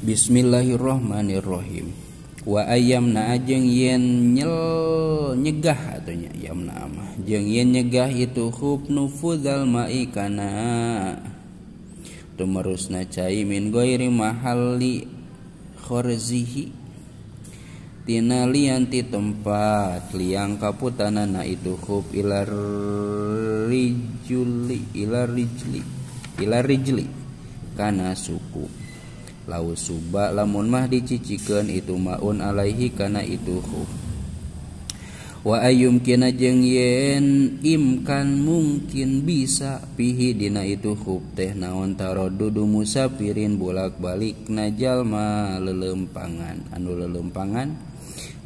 Bismillahirrahmanirrahim. wa ayam na ajeng yen nyel nyegah atunya ayam na ama jeng yen nyegah itu hub ma fudal ma'i kana na cai min goiri mahalli khorzihi tina lianti tempat liang kaputana na itu hub ilarijuli ilarijuli ilarijuli rijli suku la Subak lamun mah diciikan itu mauun alaihi karena itu hu wakinajeng yen imkan mungkin bisa pihi Dina itu hub teh naon tarodu du musapirin bolak-balik najjal ma lelempangan anu lelempangan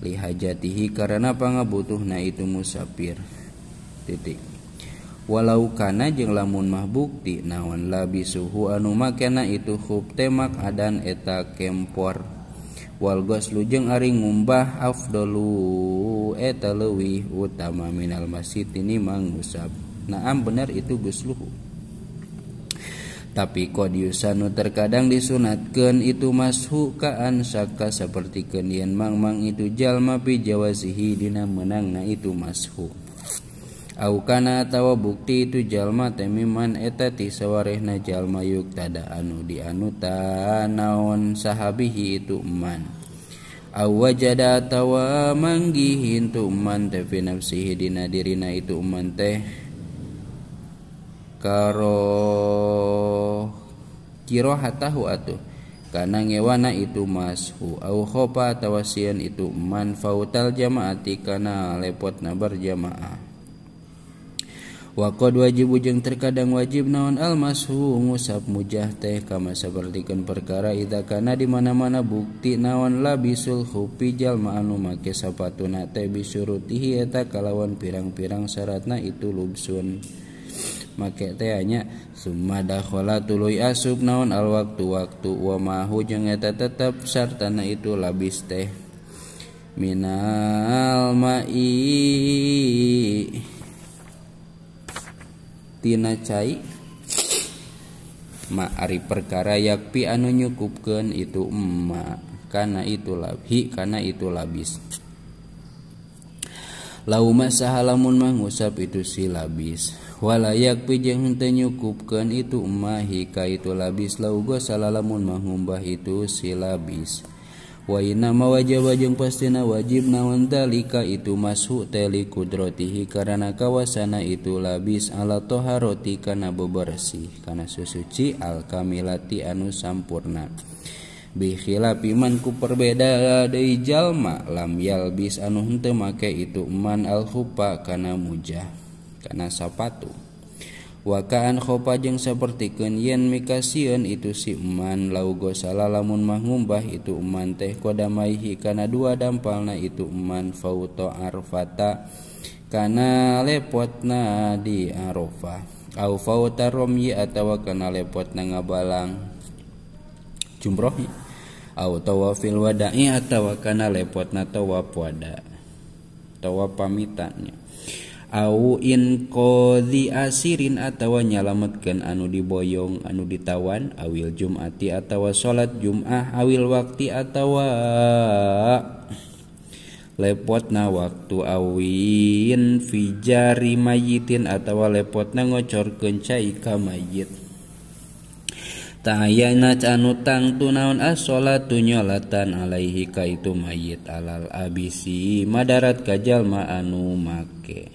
lihatha jatihi karena panga butuh na itu musafir titik walau kana jeung lamun mah bukti nawan labi suhu anu makena itu hub temak adan eta kempor wal goslu jeung ari ngumbah afdolu eta lewi utama minal masjid ini mangusab. naam benar itu gusluh. tapi kodiusanu terkadang disunatkan itu mashu kaan saka seperti kenian mang mang itu jalma pi jawasihi dina menang na itu mashu Aukana tawa bukti itu jalma temiman etati sawarehna jalma yuk tada anu di anu naon sahabihi itu man awajada tawa manggihin tu man teh fi nafsihi dina dirina itu man teh karo kirohatahu atuh karena ngewana itu mashu au khopa tawasian itu man fautal jamaati kana lepot nabar jamaah wa wajib ujung terkadang wajib naon almashunguap mujah teh kam sepertikan perkara I itu karena dimana-mana bukti naon labiulhupijal mau make sappatuna teh bisuhieta kawan pirang-pirangsyaratna itu Lubsun make tenya Summadahho tulu asub naon al waktuwaktu wo mahujungta tetap sartana itu labis teh Minal Alma tina cai ma'ari perkara yakpi anu nyukupkan itu emma karena itu labhi karena itu labis lauma sahalamun mangusap itu si labis wala yakpi jeung henteu nyukupkeun itu emma hika itu labis laugo salalamun mangumbah itu si labis nama wajah wajeng Pastina wajib nawandalika itu masuk teli kudrotihi karena kawasana itu labis Allahla thohar rotikana nabo bersih karena susuci alkamilati anu sampurna bihila piman ku perbedajallma lamal bis anuntemak ituman alhupa karena mujah karena sapatu wakaan khopa seperti seperti yen mikasiun itu si eman lau gosala lamun itu eman teh kodamaihi karena dua dampalna itu eman fauto arfata kana lepotna di arofa au fauta romyi atawa kana lepotna ngabalang jumroh au tawafil wada'i atawa kana lepotna tawa wada tawa pamitannya a in kodi asasirin attawa nyalammetatkan anu diboyong anu ditawan awil jumaati attawa salat jumah aw waktu atawa lepot na waktu awin fijarri mayyiin attawa lepot na ngocor keca ka majid taya nga canu tangtu naon as salattunyalatan alaihi kaitu mayit alal abisi Madarat Kajjal maanu make.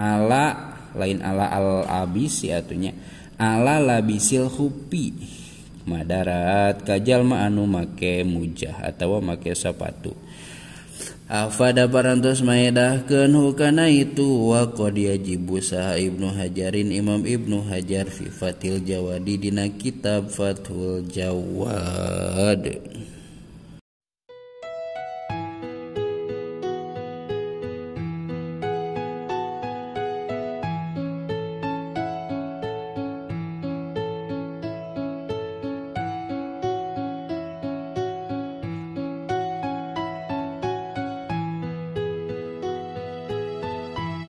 ala lain ala al abis yatunya ala labisil hupi madarat kajal anu make mujah atau make sepatu Afada barantos maedahkeun hukana itu wa qad yajibu Ibnu Hajarin Imam Ibnu Hajar fi Fathil Jawadi dina kitab Fathul Jawad.